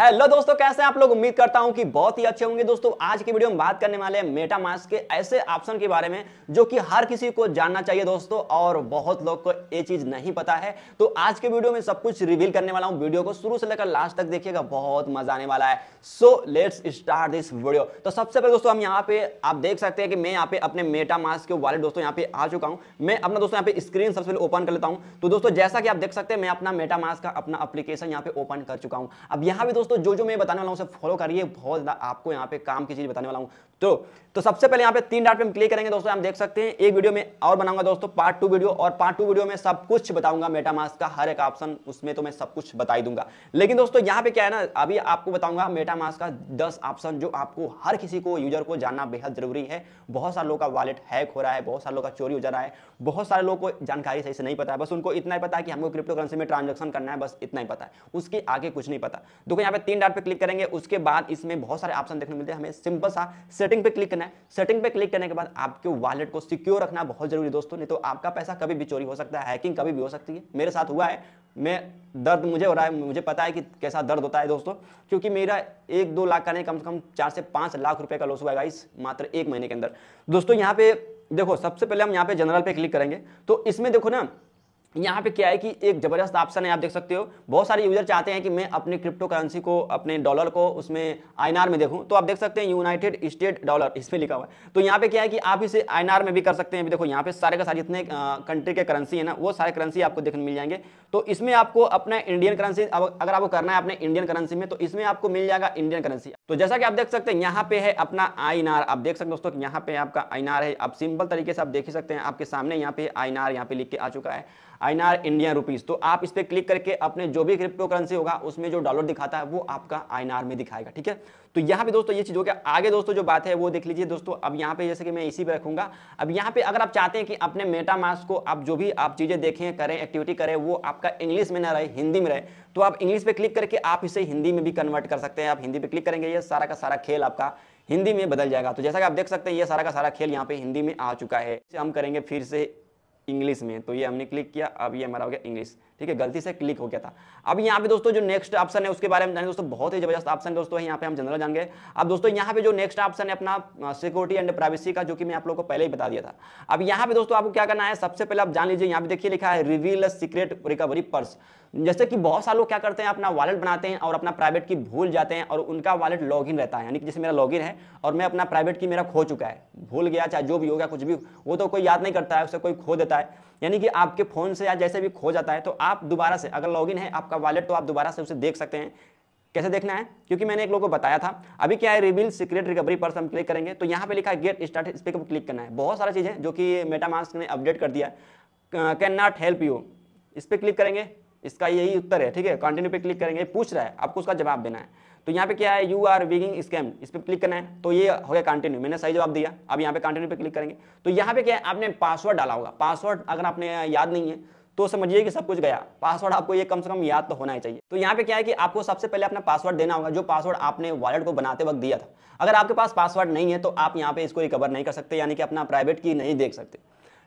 hello दोस्तों कैसे हैं आप लोग उम्मीद करता हूं कि बहुत ही अच्छे होंगे दोस्तों आज की वीडियो में बात करने वाले हैं मेटामास्क के ऐसे ऑप्शन के बारे में जो कि हर किसी को जानना चाहिए दोस्तों और बहुत लोग को ये चीज नहीं पता है तो आज के वीडियो में सब कुछ रिवील करने वाला हूं वीडियो को शुरू से लेकर लास्ट तक देखिएगा बहुत मजा आने वाला है so let's start this video तो सबसे पहले दोस्तों हम यहाँ पे आप देख सकते हैं कि मैं यहाँ पे अपने मेटामास्क के वाले दोस्तों यहाँ पे आ चुका हूँ मैं अपना दोस्तों यहाँ पे स्क्रीन सबसे पहले ओपन कर लेता हूँ तो दोस्तों जैसा कि आप देख सकते हैं मैं अपना मेटामास्क का अपना एप्लीकेशन यहाँ पे ओपन कर चुका हूँ अब यहाँ भी दोस्तों दोस्तों जो जो मैं बताने वाला हूँ सब फॉलो करिए बहुत ज़्यादा आपको यहाँ पे काम की चीज़ बताने वाला हूँ तो तो सबसे पहले यहाँ पे तीन डाट पे हम क्लिक करेंगे दोस्तों हम देख सकते हैं एक वीडियो में और बनाऊंगा दोस्तों पार्ट टू वीडियो और पार्ट टू वीडियो में सब कुछ बताऊंगा मेटामास्क का हर एक ऑप्शन उसमें तो मैं सब कुछ बता ही दूंगा लेकिन दोस्तों यहाँ पे क्या है ना अभी आपको बताऊंगा मेटामास्क का दस ऑप्शन जो आपको हर किसी को यूजर को जानना बेहद जरूरी है बहुत सारे लोग का वॉलेट हैक हो रहा है बहुत सारे लोग का चोरी हो जा रहा है बहुत सारे लोग को जानकारी सही से नहीं पता है बस उनको इतना ही पता है कि हमको क्रिप्टो करेंसी में ट्रांजेक्शन करना है बस इतना ही पता है उसके आगे कुछ नहीं पता देखो यहाँ पे तीन डाट पे क्लिक करेंगे उसके बाद इसमें बहुत सारे ऑप्शन देखने मिलते हैं हमें सिंपल सा से सेटिंग पे क्लिक करना है सेटिंग पे क्लिक करने के बाद आपके वॉलेट को सिक्योर रखना बहुत जरूरी दोस्तों नहीं तो आपका पैसा कभी भी चोरी हो सकता है हैकिंग कभी भी हो सकती है मेरे साथ हुआ है मैं दर्द मुझे हो रहा है मुझे पता है कि कैसा दर्द होता है दोस्तों क्योंकि मेरा एक दो लाख का नहीं कम से कम चार से पाँच लाख रुपए का लॉस हुआ है गाइस मात्र एक महीने के अंदर दोस्तों यहाँ पे देखो सबसे पहले हम यहाँ पे जनरल पे क्लिक करेंगे तो इसमें देखो ना यहाँ पे क्या है कि एक ज़बरदस्त ऑप्शन है आप देख सकते हो बहुत सारे यूज़र चाहते हैं कि मैं अपने क्रिप्टो करेंसी को अपने डॉलर को उसमें आई में देखूं तो आप देख सकते हैं यूनाइटेड स्टेट डॉलर इसमें लिखा हुआ है तो यहाँ पे क्या है कि आप इसे आई में भी कर सकते हैं देखो यहाँ पे सारे का सारे जितने कंट्री के करेंसी है ना वो सारे करेंसी आपको देखने मिल जाएंगे तो इसमें आपको अपना इंडियन करेंसी अगर आपको करना है अपने इंडियन करेंसी में तो इसमें आपको मिल जाएगा इंडियन करेंसी तो जैसा कि आप देख सकते हैं यहाँ पे है अपना आई आप देख सकते दोस्तों यहाँ पे आपका आई है आप सिंपल तरीके से आप देख ही सकते हैं आपके सामने यहाँ पे आई यहाँ पे लिख के आ चुका है आईनार इंडियन रुपीज़ तो आप इस पर क्लिक करके अपने जो भी क्रिप्टो करेंसी होगा उसमें जो डॉलर दिखाता है वो आपका आईनार में दिखाएगा ठीक है तो यहाँ पे दोस्तों ये चीज़ हो गया आगे दोस्तों जो बात है वो देख लीजिए दोस्तों अब यहाँ पे जैसे कि मैं इसी पे रखूंगा अब यहाँ पे अगर आप चाहते हैं कि अपने मेटा मास्क को आप जो भी आप चीज़ें देखें करें एक्टिविटी करें वो आपका इंग्लिश में ना रहे हिंदी में रहे तो आप इंग्लिश पे क्लिक करके आप इसे हिंदी में भी कन्वर्ट कर सकते हैं आप हिंदी पे क्लिक करेंगे ये सारा का सारा खेल आपका हिंदी में बदल जाएगा तो जैसा कि आप देख सकते हैं ये सारा का सारा खेल यहाँ पे हिंदी में आ चुका है हम करेंगे फिर से इंग्लिश में तो ये हमने क्लिक किया अब ये हमारा हो गया इंग्लिश ठीक है गलती से क्लिक हो गया था अब यहाँ पे दोस्तों जो नेक्स्ट ऑप्शन है उसके बारे में जाने दोस्तों बहुत ही जबरदस्त ऑप्शन दोस्तों यहाँ पे हम जनरल जान गए अब दोस्तों यहाँ पे जो नेक्स्ट ऑप्शन है अपना सिक्योरिटी एंड प्राइवेसी का जो कि मैं आप लोग को पहले ही बता दिया था अब यहाँ पे दोस्तों आपको क्या करना है सबसे पहले आप जान लीजिए यहाँ पे देखिए लिखा है रिवील सीक्रेट रिकवरी पर्स जैसे कि बहुत सारे लोग क्या करते हैं अपना वॉलेट बनाते हैं और अपना प्राइवेट की भूल जाते हैं और उनका वॉलेट लॉगिन रहता है यानी कि जैसे मेरा लॉगिन है और मैं अपना प्राइवेट की मेरा खो चुका है भूल गया चाहे जो भी हो गया कुछ भी वो तो कोई याद नहीं करता है उसे कोई खो देता है यानी कि आपके फ़ोन से या जैसे भी खो जाता है तो आप दोबारा से अगर लॉग है आपका वॉलेट तो आप दोबारा से उसे देख सकते हैं कैसे देखना है क्योंकि मैंने एक लोगों को बताया था अभी क्या है रिविल सीक्रेट रिकवरी पर हम क्लिक करेंगे तो यहाँ पे लिखा है गेट स्टार्ट इस पर क्लिक करना है बहुत सारा चीज़ें जो कि मेटामास्क ने अपडेट कर दिया कैन नॉट हेल्प यू इस पर क्लिक करेंगे इसका यही उत्तर है ठीक है कंटिन्यू पे क्लिक करेंगे पूछ रहा है आपको उसका जवाब देना है तो यहाँ पे क्या है यू आर विगिंग स्कैम इस पर क्लिक करना है तो ये हो गया कंटिन्यू मैंने सही जवाब दिया अब यहाँ पे कंटिन्यू पे क्लिक करेंगे तो यहाँ पे क्या है आपने पासवर्ड डाला होगा पासवर्ड अगर आपने याद नहीं है तो समझिए कि सब कुछ गया पासवर्ड आपको ये कम से कम याद तो होना ही चाहिए तो यहाँ पे क्या है कि आपको सबसे पहले अपना पासवर्ड देना होगा जो पासवर्ड आपने वॉलेट को बनाते वक्त दिया था अगर आपके पास पासवर्ड नहीं है तो आप यहाँ पे इसको रिकवर नहीं कर सकते यानी कि अपना प्राइवेट की नहीं देख सकते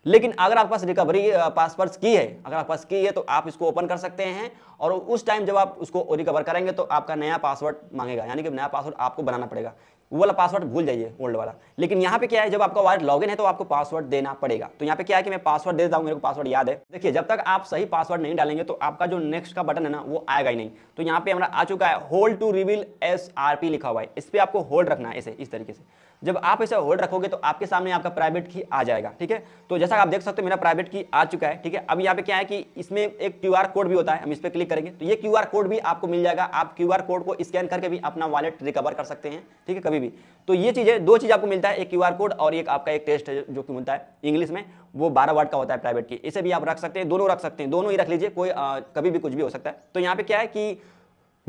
लेकिन अगर आपके पास रिकवरी पासवर्ड्स की है अगर आपके पास की है तो आप इसको ओपन कर सकते हैं और उस टाइम जब आप उसको रिकवर करेंगे तो आपका नया पासवर्ड मांगेगा यानी कि नया पासवर्ड आपको बनाना पड़ेगा वो वाला पासवर्ड भूल जाइए ओल्ड वाला लेकिन यहाँ पे क्या है जब आपका वायर लॉगिन है तो आपको पासवर्ड देना पड़ेगा तो यहाँ पे क्या है कि मैं पासवर्ड दे देता हूँ मेरे को पासवर्ड याद है देखिए जब तक आप सही पासवर्ड नहीं डालेंगे तो आपका जो नेक्स्ट का बटन है ना वो आएगा ही नहीं तो यहाँ पे हमारा आ चुका है होल्ड टू रिविल एस लिखा हुआ है इस पर आपको होल्ड रखना है ऐसे इस तरीके से जब आप इसे होल्ड रखोगे तो आपके सामने आपका प्राइवेट की आ जाएगा ठीक है तो जैसा आप देख सकते हो मेरा प्राइवेट की आ चुका है ठीक है अब यहाँ पे क्या है कि इसमें एक क्यू कोड भी होता है हम इस पर क्लिक करेंगे तो ये क्यू कोड भी आपको मिल जाएगा आप क्यू कोड को स्कैन करके भी अपना वॉलेट रिकवर कर सकते हैं ठीक है कभी भी तो ये चीज़ें दो चीज़ आपको मिलता है एक क्यू कोड और एक आपका एक टेस्ट जो कि मिलता है इंग्लिश में वो बारह वर्ड का होता है प्राइवेट की इसे भी आप रख सकते हैं दोनों रख सकते हैं दोनों ही रख लीजिए कोई कभी भी कुछ भी हो सकता है तो यहाँ पे क्या है कि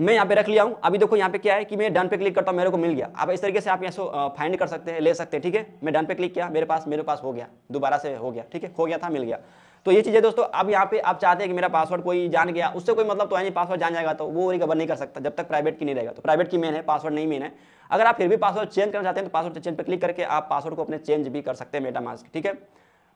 मैं यहाँ पे रख लिया हूँ अभी देखो यहाँ पे क्या है कि मैं डन पे क्लिक करता हूँ मेरे को मिल गया अब इस तरीके से आप यहाँ से फाइंड कर सकते हैं ले सकते हैं ठीक है मैं डन पे क्लिक किया मेरे पास मेरे पास हो गया दोबारा से हो गया ठीक है हो गया था मिल गया तो ये चीज़ें दोस्तों अब यहाँ पे आप चाहते हैं कि मेरा पासवर्ड कोई जान गया उससे कोई मतलब तो है नहीं पासवर्ड जान जाएगा तो वो रिकवर नहीं कर सकता जब तक प्राइवेट की नहीं रहेगा तो प्राइवेट की मेन है पासवर्ड नहीं मेन है अगर आप फिर भी पासवर्ड चेंज करना चाहते हैं तो पासवर्ड चेंज पर क्लिक करके आप पासवर्ड को अपने चेंज भी कर सकते हैं मेटा मास्क ठीक है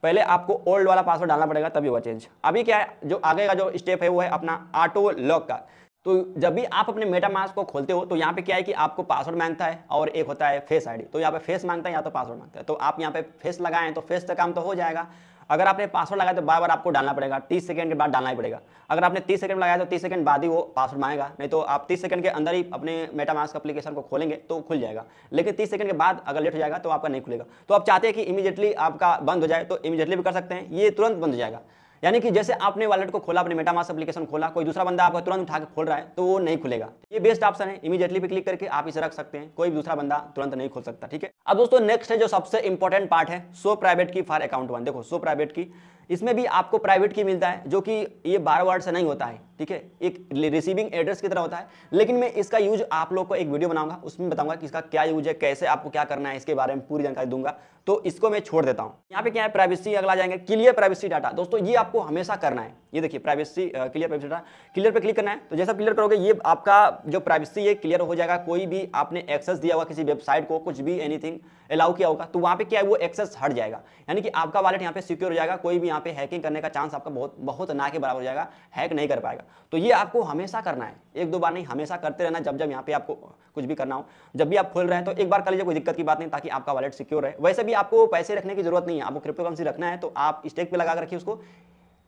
पहले आपको ओल्ड वाला पासवर्ड डालना पड़ेगा तभी होगा चेंज अभी क्या है जो आगे का जो स्टेप है वो है अपना ऑटो लॉक का तो जब भी आप अपने मेटा मास्क को खोलते हो तो यहाँ पे क्या है कि आपको पासवर्ड मांगता है और एक होता है फेस आईडी तो यहाँ पे फेस मांगता है या तो पासवर्ड मांगता है तो आप यहाँ पे फेस लगाएं तो फेस का काम तो हो जाएगा अगर आपने पासवर्ड लगाया तो बार बार आपको डालना पड़ेगा तीस सेकंड के बाद डालना ही पड़ेगा अगर आपने तीस सेकंड लगाया तो तीस सेकंड बाद ही वो पासवर्ड मांगेगा नहीं तो आप तीस सेकंड के अंदर ही अपने मेटामास्क एप्लीकेशन को खोलेंगे तो खुल जाएगा लेकिन तीस सेकंड के बाद अगर लेट हो जाएगा तो आपका नहीं खुलेगा तो आप चाहते हैं कि इमीडिएटली आपका बंद हो जाए तो इमीडिएटली भी कर सकते हैं ये तुरंत बंद हो जाएगा यानी कि जैसे आपने वॉलेट को खोला अपने मेटामास एप्लीकेशन खोला कोई दूसरा बंदा आपको तुरंत उठा के खोल रहा है तो वो नहीं खुलेगा ये बेस्ट ऑप्शन है इमीडिएटली पे क्लिक करके आप इसे रख सकते हैं कोई दूसरा बंदा तुरंत नहीं खोल सकता ठीक है अब दोस्तों नेक्स्ट है जो सबसे इंपॉर्टेंट पार्ट है so private key for account one देखो सो प्राइवेट की इसमें भी आपको प्राइवेट की मिलता है जो कि ये बारह वर्ड से नहीं होता है ठीक है एक रिसीविंग एड्रेस की तरह होता है लेकिन मैं इसका यूज आप लोग को एक वीडियो बनाऊंगा उसमें बताऊंगा कि इसका क्या यूज है कैसे आपको क्या करना है इसके बारे में पूरी जानकारी दूंगा तो इसको मैं छोड़ देता हूँ यहाँ पे क्या है प्राइवेसी अगला जाएंगे क्लियर प्राइवेसी डाटा दोस्तों ये आपको हमेशा करना है ये देखिए privacy clear privacy data clear पर क्लिक करना है तो जैसा क्लियर करोगे ये आपका जो प्राइवेसी है क्लियर हो जाएगा कोई भी आपने एक्सेस दिया हुआ किसी वेबसाइट को कुछ भी एनीथिंग अलाउ किया होगा तो वहाँ पे क्या है वो एक्सेस हट जाएगा यानी कि आपका वालेट यहाँ पे सिक्योर हो जाएगा कोई भी यहाँ पे हैकिंग करने का चांस आपका बहुत बहुत ना के बराबर हो जाएगा हैक नहीं कर पाएगा तो ये आपको हमेशा करना है एक दो बार नहीं हमेशा करते रहना जब जब यहाँ पे आपको कुछ भी करना हो जब भी आप खोल रहे हैं तो एक बार कर लीजिए कोई दिक्कत की बात नहीं ताकि आपका वॉलेट सिक्योर रहे वैसे भी आपको पैसे रखने की जरूरत नहीं है आपको क्रिप्टो करेंसी रखना है तो आप स्टेक पर लगा कर रखिए उसको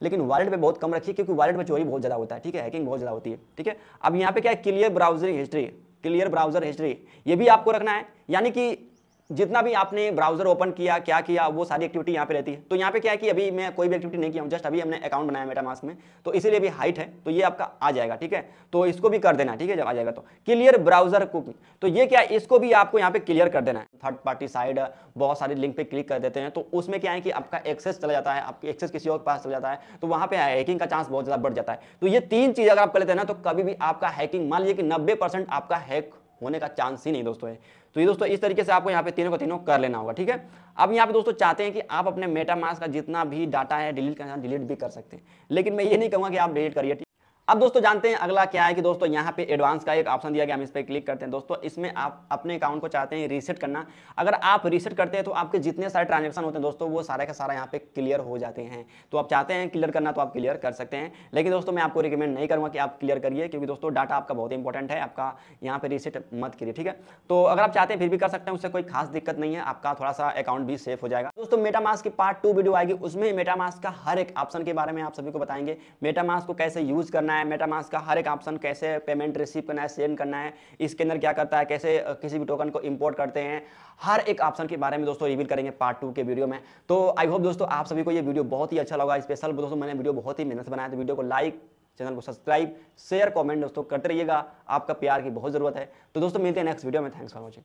लेकिन वॉलेट में बहुत कम रखिए क्योंकि वॉलेट में चोरी बहुत ज़्यादा होता है ठीक है हैकिंग बहुत ज़्यादा होती है ठीक है अब यहाँ पे क्या है clear browsing history clear browser history ये भी आपको रखना है यानी कि जितना भी आपने ब्राउजर ओपन किया क्या किया वो सारी एक्टिविटी यहाँ पे रहती है तो यहाँ पे क्या है कि अभी मैं कोई भी एक्टिविटी नहीं किया हूँ जस्ट अभी हमने अकाउंट बनाया मास्क में तो इसीलिए भी हाइट है तो ये आपका आ जाएगा ठीक है तो इसको भी कर देना ठीक है जब आ जाएगा तो क्लियर ब्राउजर कुकिंग तो ये क्या है इसको भी आपको यहाँ पे क्लियर कर देना है थर्ड पार्टी साइड बहुत सारे लिंक पे क्लिक कर देते हैं तो उसमें क्या है कि आपका एक्सेस चला जाता है आपकी एक्सेस किसी और पास चला जाता है तो वहाँ पे हैकिंग हाँ, का चांस बहुत ज़्यादा बढ़ जाता है तो ये तीन चीज़ अगर आप कर लेते हैं ना तो कभी भी आपका हैकिंग मान लीजिए कि नब्बे आपका हैक होने का चांस ही नहीं दोस्तों है तो ये दोस्तों इस तरीके से आपको यहाँ पे तीनों को तीनों कर लेना होगा ठीक है अब यहाँ पे दोस्तों चाहते हैं कि आप अपने मेटा मास का जितना भी डाटा है डिलीट करना डिलीट भी कर सकते हैं लेकिन मैं ये नहीं कहूँगा कि आप डिलीट करिए अब दोस्तों जानते हैं अगला क्या है कि दोस्तों यहाँ पे एडवांस का एक ऑप्शन दिया गया हम इस पर क्लिक करते हैं दोस्तों इसमें आप अपने अकाउंट को चाहते हैं रीसेट करना अगर आप रीसेट करते हैं तो आपके जितने सारे ट्रांजेक्शन होते हैं दोस्तों वो सारे का सारा यहाँ पे क्लियर हो जाते हैं तो आप चाहते हैं क्लियर करना तो आप क्लियर कर सकते हैं लेकिन दोस्तों मैं आपको रिकमेंड नहीं करूँगा कि आप क्लियर करिए क्योंकि दोस्तों डाटा आपका बहुत इंपॉर्टेंट है आपका यहाँ पर रीसेट मत करिए ठीक है तो अगर आप चाहते हैं फिर भी कर सकते हैं उससे कोई खास दिक्कत नहीं है आपका थोड़ा सा अकाउंट भी सेफ हो जाएगा दोस्तों मेटामास की पार्ट टू वीडियो आएगी उसमें मेटामास का हर एक ऑप्शन के बारे में आप सभी को बताएंगे मेटामास को कैसे यूज करना है करना है मेटामास का हर एक ऑप्शन कैसे पेमेंट रिसीव करना है सेंड करना है इसके अंदर क्या करता है कैसे किसी भी टोकन को इम्पोर्ट करते हैं हर एक ऑप्शन के बारे में दोस्तों रिवील करेंगे पार्ट टू के वीडियो में तो आई होप दोस्तों आप सभी को ये वीडियो बहुत ही अच्छा लगा स्पेशल दोस्तों मैंने वीडियो बहुत ही मेहनत बनाया तो वीडियो को लाइक चैनल को सब्सक्राइब शेयर कमेंट दोस्तों करते रहिएगा आपका प्यार की बहुत ज़रूरत है तो दोस्तों मिलते हैं नेक्स्ट वीडियो में थैंक्स फॉर वॉचिंग